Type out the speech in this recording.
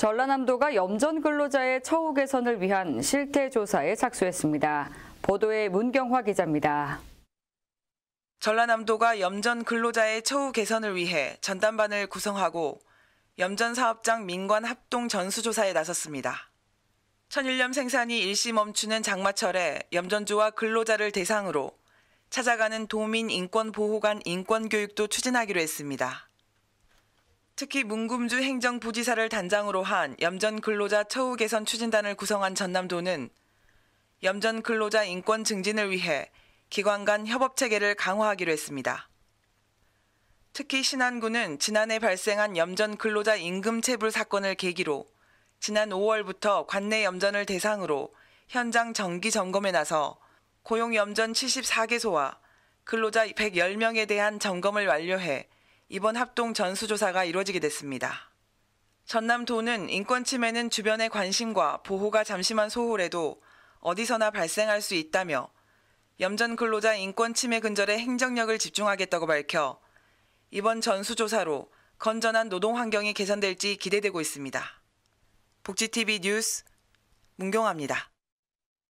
전라남도가 염전 근로자의 처우 개선을 위한 실태 조사에 착수했습니다. 보도에 문경화 기자입니다. 전라남도가 염전 근로자의 처우 개선을 위해 전담반을 구성하고 염전 사업장 민관 합동 전수조사에 나섰습니다. 천일염 생산이 일시 멈추는 장마철에 염전주와 근로자를 대상으로 찾아가는 도민 인권 보호관 인권 교육도 추진하기로 했습니다. 특히 문금주 행정부지사를 단장으로 한 염전 근로자 처우 개선 추진단을 구성한 전남도는 염전 근로자 인권 증진을 위해 기관 간 협업 체계를 강화하기로 했습니다. 특히 신안군은 지난해 발생한 염전 근로자 임금 체불 사건을 계기로 지난 5월부터 관내 염전을 대상으로 현장 정기 점검에 나서 고용 염전 74개소와 근로자 110명에 대한 점검을 완료해 이번 합동 전수조사가 이루어지게 됐습니다. 전남도는 인권 침해는 주변의 관심과 보호가 잠시만 소홀해도 어디서나 발생할 수 있다며 염전 근로자 인권 침해 근절에 행정력을 집중하겠다고 밝혀 이번 전수조사로 건전한 노동 환경이 개선될지 기대되고 있습니다. 복지TV 뉴스 문경아입니다.